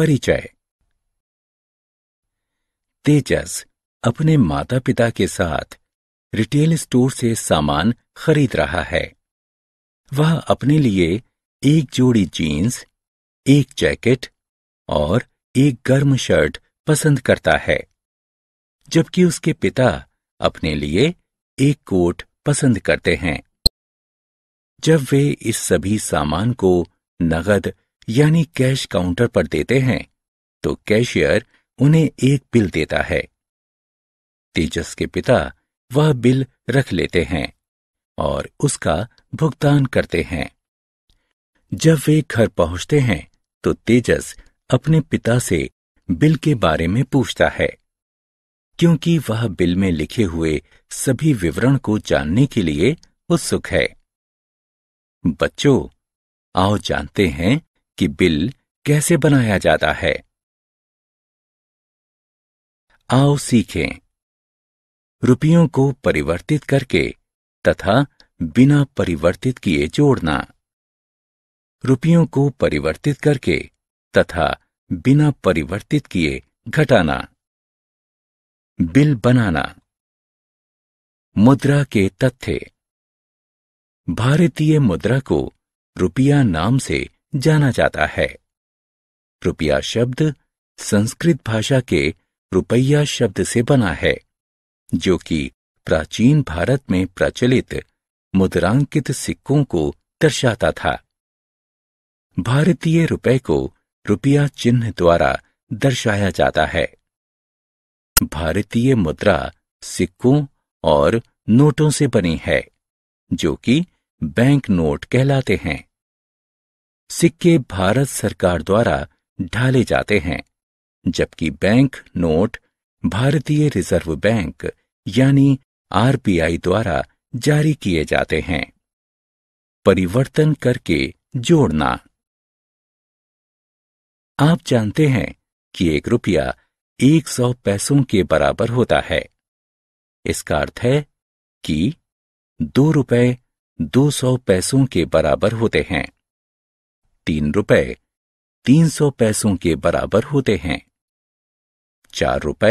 परिचय तेजस अपने माता पिता के साथ रिटेल स्टोर से सामान खरीद रहा है वह अपने लिए एक जोड़ी जीन्स एक जैकेट और एक गर्म शर्ट पसंद करता है जबकि उसके पिता अपने लिए एक कोट पसंद करते हैं जब वे इस सभी सामान को नगद यानी कैश काउंटर पर देते हैं तो कैशियर उन्हें एक बिल देता है तेजस के पिता वह बिल रख लेते हैं और उसका भुगतान करते हैं जब वे घर पहुंचते हैं तो तेजस अपने पिता से बिल के बारे में पूछता है क्योंकि वह बिल में लिखे हुए सभी विवरण को जानने के लिए उत्सुक है बच्चों आओ जानते हैं कि बिल कैसे बनाया जाता है आओ सीखें रुपयों को परिवर्तित करके तथा बिना परिवर्तित किए जोड़ना रुपयों को परिवर्तित करके तथा बिना परिवर्तित किए घटाना बिल बनाना मुद्रा के तथ्य भारतीय मुद्रा को रुपया नाम से जाना जाता है रुपया शब्द संस्कृत भाषा के रुपया शब्द से बना है जो कि प्राचीन भारत में प्रचलित मुद्रांकित सिक्कों को दर्शाता था भारतीय रुपए को रुपया चिन्ह द्वारा दर्शाया जाता है भारतीय मुद्रा सिक्कों और नोटों से बनी है जो कि बैंक नोट कहलाते हैं सिक्के भारत सरकार द्वारा ढाले जाते हैं जबकि बैंक नोट भारतीय रिजर्व बैंक यानी आरबीआई द्वारा जारी किए जाते हैं परिवर्तन करके जोड़ना आप जानते हैं कि एक रुपया एक सौ पैसों के बराबर होता है इसका अर्थ है कि दो रुपए दो सौ पैसों के बराबर होते हैं तीन रुपए तीन सौ पैसों के बराबर होते हैं चार रुपए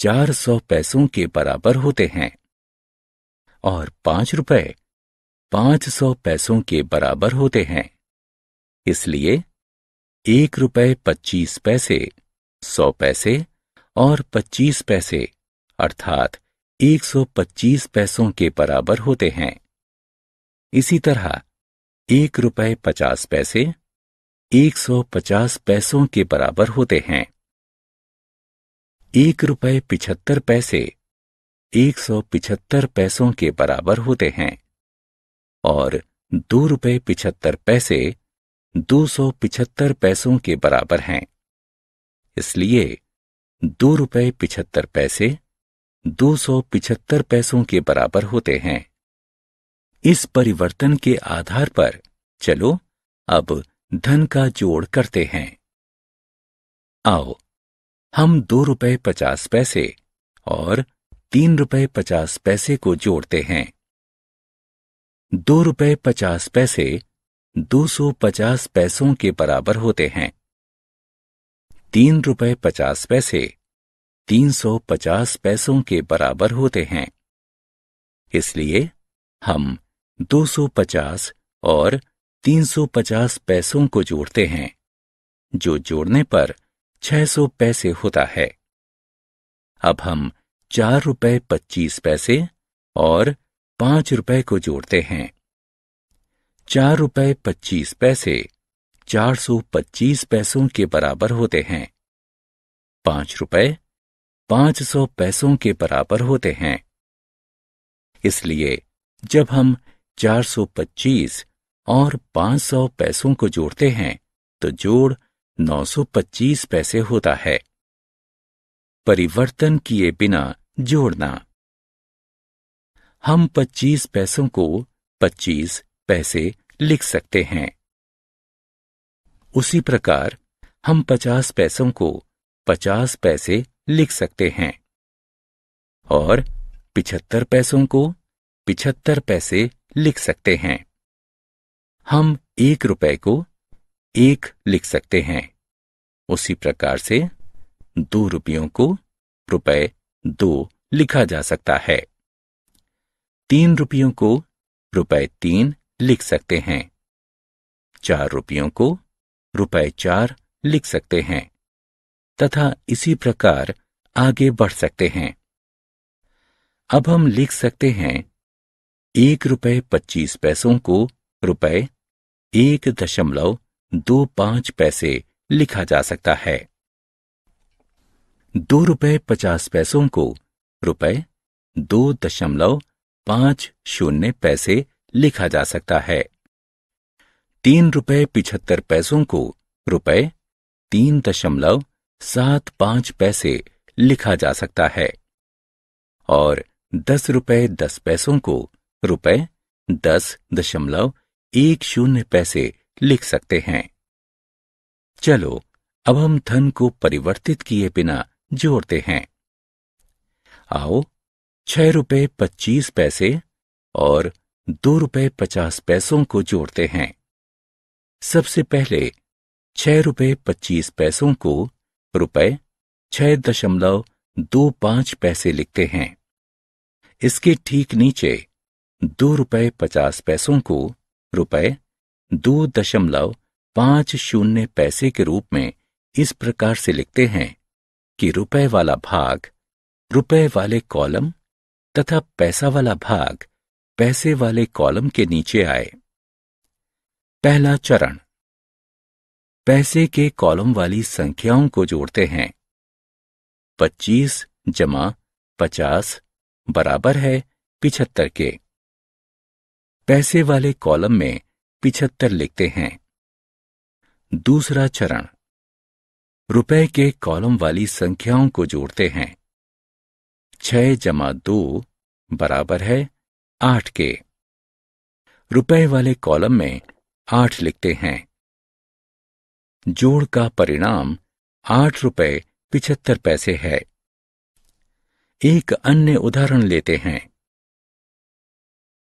चार सौ पैसों के बराबर होते हैं और पांच रुपए पांच सौ पैसों के बराबर होते हैं इसलिए एक रुपए पच्चीस पैसे सौ पैसे और पच्चीस पैसे अर्थात एक सौ पच्चीस पैसों के बराबर होते हैं इसी तरह एक रुपये पचास पैसे एक सौ पचास पैसों के बराबर होते हैं एक रुपये पिछहत्तर पैसे एक सौ पिछहत्तर पैसों के बराबर होते हैं और दो रुपये पिछहत्तर पैसे दो सौ पिछहत्तर पैसों के बराबर हैं इसलिए दो रुपये पिछहत्तर पैसे दो सौ पिछहत्तर पैसों के बराबर होते हैं इस परिवर्तन के आधार पर चलो अब धन का जोड़ करते हैं आओ हम दो रुपये पचास पैसे और तीन रुपये पचास पैसे को जोड़ते हैं दो रुपये पचास पैसे दो सौ पचास पैसों के बराबर होते हैं तीन रुपये पचास पैसे तीन सौ पचास पैसों के बराबर होते हैं इसलिए हम 250 और 350 पैसों को जोड़ते हैं जो जोड़ने पर 600 पैसे होता है अब हम चार रुपए पच्चीस पैसे और पांच रुपए को जोड़ते हैं चार रुपए पच्चीस पैसे चार सौ पच्चीस पैसों के बराबर होते हैं पांच रुपए पांच सौ पैसों के बराबर होते हैं इसलिए जब हम 425 और 500 पैसों को जोड़ते हैं तो जोड़ 925 पैसे होता है परिवर्तन किए बिना जोड़ना हम 25 पैसों को 25 पैसे लिख सकते हैं उसी प्रकार हम 50 पैसों को 50 पैसे लिख सकते हैं और पिछहत्तर पैसों को पिछहत्तर पैसे लिख सकते हैं हम एक रुपए को एक लिख सकते हैं उसी प्रकार से दो रुपयों को रुपए दो लिखा जा सकता है तीन रुपयों को रुपए तीन लिख सकते हैं चार रुपयों को रुपए चार लिख सकते हैं तथा इसी प्रकार आगे बढ़ सकते हैं अब हम लिख सकते हैं एक रुपये पच्चीस पैसों को रुपये एक दशमलव दो पांच पैसे लिखा जा सकता है दो रुपये पचास पैसों को रुपये दो दशमलव पांच शून्य पैसे लिखा जा सकता है तीन रुपये पिछहत्तर पैसों को रुपये तीन दशमलव सात पांच पैसे लिखा जा सकता है और दस रुपये दस पैसों को रुपए दस दशमलव एक शून्य पैसे लिख सकते हैं चलो अब हम धन को परिवर्तित किए बिना जोड़ते हैं आओ छह रुपये पच्चीस पैसे और दो रुपये पचास पैसों को जोड़ते हैं सबसे पहले छह रुपये पच्चीस पैसों को रुपए छह दशमलव दो पांच पैसे लिखते हैं इसके ठीक नीचे दो रुपये पचास पैसों को रुपये दो दशमलव पांच शून्य पैसे के रूप में इस प्रकार से लिखते हैं कि रुपए वाला भाग रुपए वाले कॉलम तथा पैसा वाला भाग पैसे वाले कॉलम के नीचे आए पहला चरण पैसे के कॉलम वाली संख्याओं को जोड़ते हैं 25 जमा 50 बराबर है पिछहत्तर के पैसे वाले कॉलम में पिछहत्तर लिखते हैं दूसरा चरण रुपए के कॉलम वाली संख्याओं को जोड़ते हैं छह जमा दो बराबर है आठ के रुपए वाले कॉलम में आठ लिखते हैं जोड़ का परिणाम आठ रुपए पिछहत्तर पैसे है एक अन्य उदाहरण लेते हैं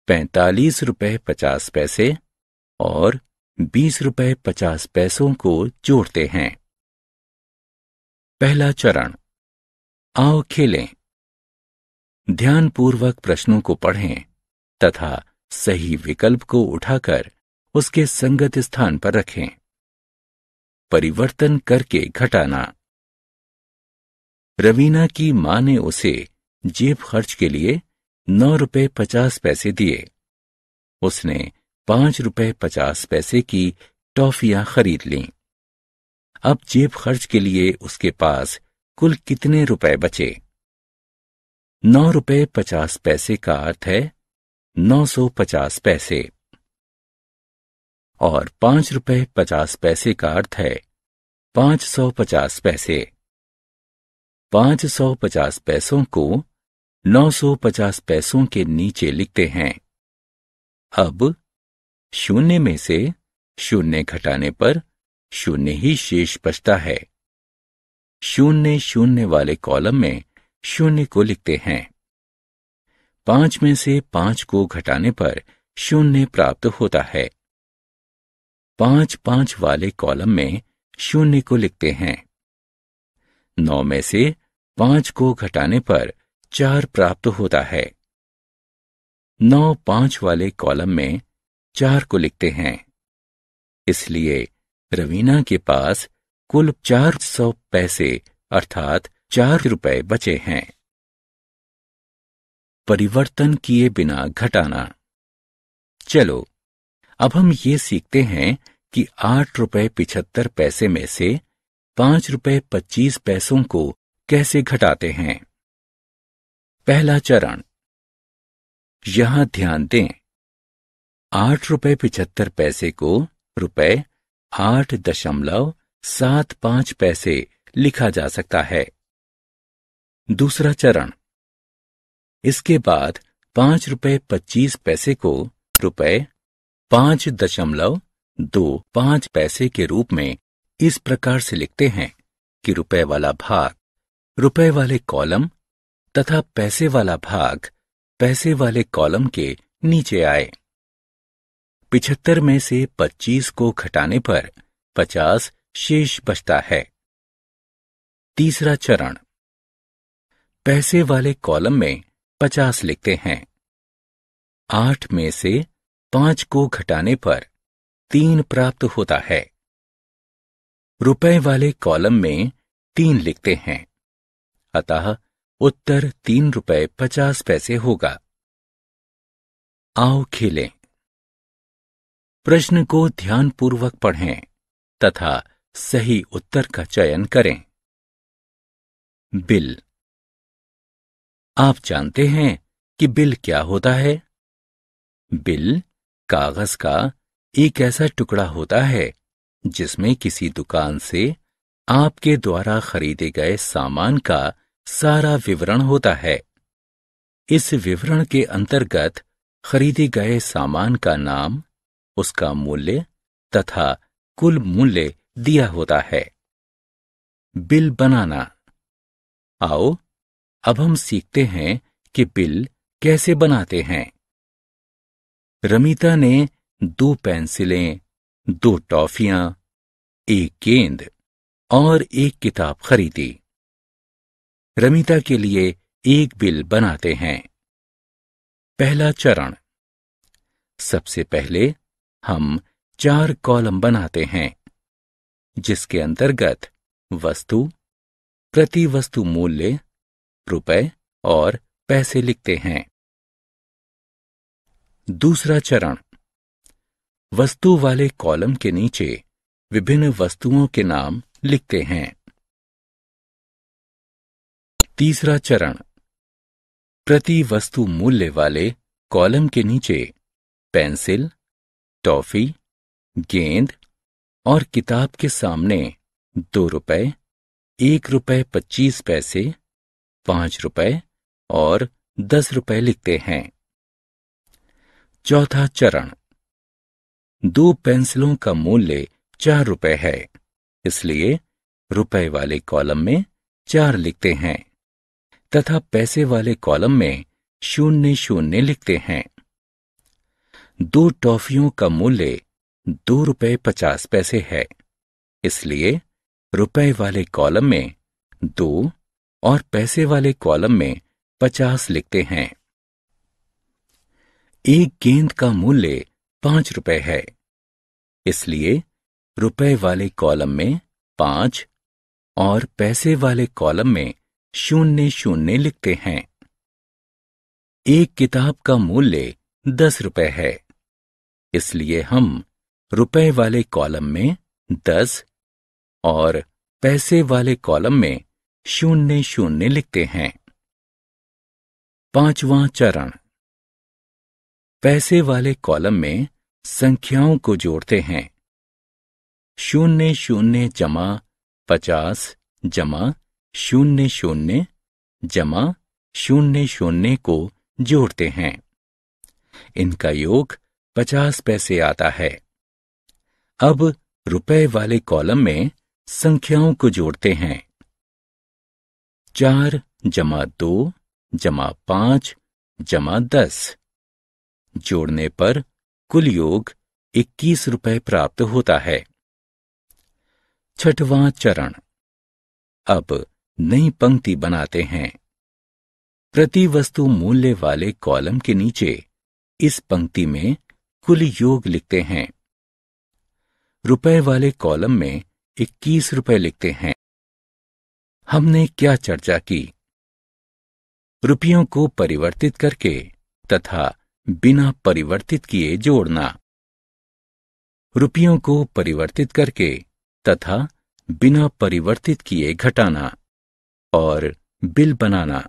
पैंतालीस रुपये पचास पैसे और बीस रुपये पचास पैसों को जोड़ते हैं पहला चरण आओ खेलें ध्यानपूर्वक प्रश्नों को पढ़ें तथा सही विकल्प को उठाकर उसके संगत स्थान पर रखें परिवर्तन करके घटाना रवीना की मां ने उसे जेब खर्च के लिए नौ रुपये पचास पैसे दिए उसने पांच रुपये पचास पैसे की टॉफियां खरीद लीं अब जेब खर्च के लिए उसके पास कुल कितने रुपए बचे नौ रुपये पचास पैसे का अर्थ है नौ सौ पचास पैसे और पांच रुपये पचास पैसे का अर्थ है पांच सौ पचास पैसे पांच सौ पचास पैसों को 950 पैसों के नीचे लिखते हैं अब शून्य में से शून्य घटाने पर शून्य ही शेष बचता है शून्य शून्य वाले कॉलम में शून्य को लिखते हैं पांच में से पांच को घटाने पर शून्य प्राप्त होता है पांच पांच वाले कॉलम में शून्य को लिखते हैं नौ में से पांच को घटाने पर चार प्राप्त होता है नौ पांच वाले कॉलम में चार को लिखते हैं इसलिए रवीना के पास कुल चार सौ पैसे अर्थात चार रुपए बचे हैं परिवर्तन किए बिना घटाना चलो अब हम ये सीखते हैं कि आठ रुपए पिछहत्तर पैसे में से पांच रुपए पच्चीस पैसों को कैसे घटाते हैं पहला चरण यहां ध्यान दें आठ रुपए पिछहत्तर पैसे को रुपए आठ दशमलव सात पांच पैसे लिखा जा सकता है दूसरा चरण इसके बाद पांच रुपए पच्चीस पैसे को रुपए पांच दशमलव दो पांच पैसे के रूप में इस प्रकार से लिखते हैं कि रुपए वाला भाग रुपए वाले कॉलम तथा पैसे वाला भाग पैसे वाले कॉलम के नीचे आए पिछहत्तर में से 25 को घटाने पर 50 शेष बचता है तीसरा चरण पैसे वाले कॉलम में 50 लिखते हैं आठ में से पांच को घटाने पर तीन प्राप्त होता है रुपए वाले कॉलम में तीन लिखते हैं अतः उत्तर तीन रुपए पचास पैसे होगा आओ खेलें प्रश्न को ध्यानपूर्वक पढ़ें तथा सही उत्तर का चयन करें बिल आप जानते हैं कि बिल क्या होता है बिल कागज का एक ऐसा टुकड़ा होता है जिसमें किसी दुकान से आपके द्वारा खरीदे गए सामान का सारा विवरण होता है इस विवरण के अंतर्गत खरीदे गए सामान का नाम उसका मूल्य तथा कुल मूल्य दिया होता है बिल बनाना आओ अब हम सीखते हैं कि बिल कैसे बनाते हैं रमिता ने दो पेंसिलें दो टॉफियां एक गेंद और एक किताब खरीदी रमिता के लिए एक बिल बनाते हैं पहला चरण सबसे पहले हम चार कॉलम बनाते हैं जिसके अंतर्गत वस्तु प्रति वस्तु मूल्य रुपए और पैसे लिखते हैं दूसरा चरण वस्तु वाले कॉलम के नीचे विभिन्न वस्तुओं के नाम लिखते हैं तीसरा चरण प्रति वस्तु मूल्य वाले कॉलम के नीचे पेंसिल टॉफी गेंद और किताब के सामने दो रुपए एक रुपए पच्चीस पैसे पांच रुपए और दस रुपए लिखते हैं चौथा चरण दो पेंसिलों का मूल्य चार रुपए है इसलिए रुपए वाले कॉलम में चार लिखते हैं तथा पैसे वाले कॉलम में शून्य शून्य लिखते हैं दो टॉफियों का मूल्य दो रुपये पचास पैसे है इसलिए रुपए वाले कॉलम में दो और पैसे वाले कॉलम में पचास लिखते हैं एक गेंद का मूल्य पांच रुपए है इसलिए रुपए वाले कॉलम में पांच और पैसे वाले कॉलम में शून्य शून्य लिखते हैं एक किताब का मूल्य दस रुपए है इसलिए हम रुपए वाले कॉलम में दस और पैसे वाले कॉलम में शून्य शून्य लिखते हैं पांचवां चरण पैसे वाले कॉलम में संख्याओं को जोड़ते हैं शून्य शून्य जमा पचास जमा शून्य शून्य जमा शून्य शून्य को जोड़ते हैं इनका योग पचास पैसे आता है अब रुपए वाले कॉलम में संख्याओं को जोड़ते हैं चार जमा दो जमा पांच जमा दस जोड़ने पर कुल योग इक्कीस रुपये प्राप्त होता है छठवां चरण अब नई पंक्ति बनाते हैं प्रति वस्तु मूल्य वाले कॉलम के नीचे इस पंक्ति में कुल योग लिखते हैं रुपए वाले कॉलम में इक्कीस रुपए लिखते हैं हमने क्या चर्चा की रुपयों को परिवर्तित करके तथा बिना परिवर्तित किए जोड़ना रुपयों को परिवर्तित करके तथा बिना परिवर्तित किए घटाना और बिल बनाना